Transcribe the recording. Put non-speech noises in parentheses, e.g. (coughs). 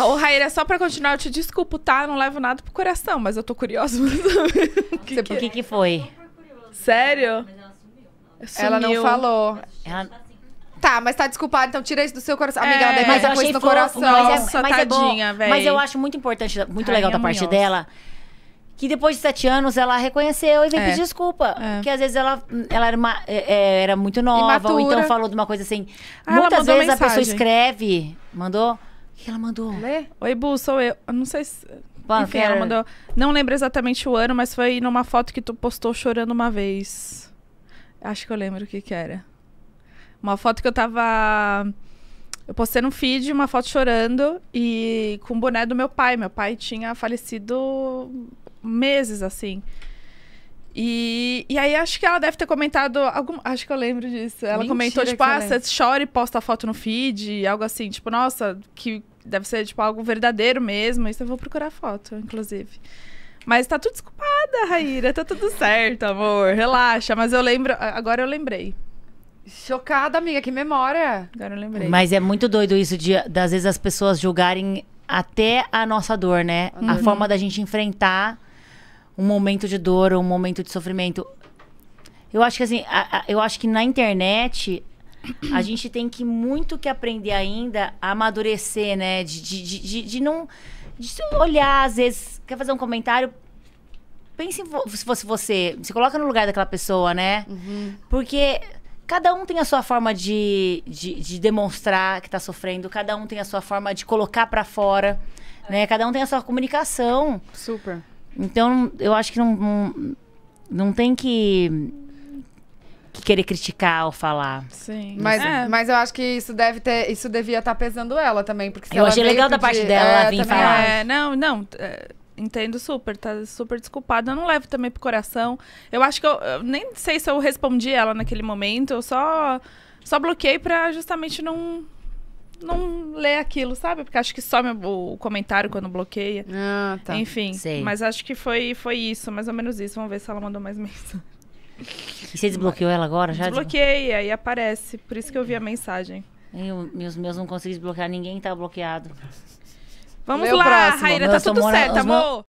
Ô, Raíra, só pra continuar, eu te desculpo, tá? Eu não levo nada pro coração, mas eu tô curiosa. (laughs) o que, que, que, que foi? Sério? Ela, ela não falou. Ela... Tá, mas tá desculpada, então tira isso do seu coração. Amiga, é. ela deve mas coisa achei no fofo, coração. Mas é, é Nossa, mas tadinha, é velho. Mas eu acho muito importante, muito legal da parte dela que depois de sete anos ela reconheceu e veio é. pedir desculpa. É. Porque às vezes ela, ela era, uma, é, é era muito nova, Imatura. ou então falou de uma coisa assim. Ah, muitas vezes a pessoa escreve, mandou que ela mandou? Lê? Oi, Bu, sou eu. eu não sei se. Bom, Enfim, ela mandou. Não lembro exatamente o ano, mas foi numa foto que tu postou chorando uma vez. Acho que eu lembro o que, que era. Uma foto que eu tava. Eu postei no feed uma foto chorando e com o boné do meu pai. Meu pai tinha falecido meses assim. E, e aí acho que ela deve ter comentado. Algum, acho que eu lembro disso. Ela Mentira comentou, tipo, ah, você chora e posta a foto no feed, algo assim, tipo, nossa, que deve ser tipo algo verdadeiro mesmo. Isso eu vou procurar foto, inclusive. Mas tá tudo desculpada, Raíra. Tá tudo certo, amor. Relaxa. Mas eu lembro. Agora eu lembrei. Chocada, amiga, que memória. Agora eu lembrei. Mas é muito doido isso de, das vezes, as pessoas julgarem até a nossa dor, né? Uhum. A forma da gente enfrentar um momento de dor ou um momento de sofrimento. Eu acho que assim, a, a, eu acho que na internet a (coughs) gente tem que muito que aprender ainda a amadurecer, né? De, de, de, de, de não. De olhar, às vezes, quer fazer um comentário. Pense se fosse você. Se coloca no lugar daquela pessoa, né? Uhum. Porque cada um tem a sua forma de, de, de, demonstrar que tá sofrendo, cada um tem a sua forma de colocar para fora, né? Cada um tem a sua comunicação. Super. Então, eu acho que não, não, não tem que que querer criticar ou falar. Sim. Mas, é. mas eu acho que isso deve ter, isso devia estar tá pesando ela também, porque se Eu achei legal da parte dela é, vir falar. É, não, não. É, entendo super, tá super desculpada. Eu não levo também pro coração. Eu acho que eu, eu, nem sei se eu respondi ela naquele momento. Eu só só bloqueei para justamente não não ler aquilo, sabe? Porque acho que só o comentário quando bloqueia. Ah, tá. Enfim, Sei. mas acho que foi, foi isso, mais ou menos isso. Vamos ver se ela mandou mais (laughs) mensagem. E você desbloqueou ela agora já? Desbloqueei, aí aparece. Por isso que eu vi a mensagem. Eu, meus, meus não consegui desbloquear, ninguém tá bloqueado. Vamos Meu lá, próximo. Raíra, tá Meu, tá tudo certo, amor.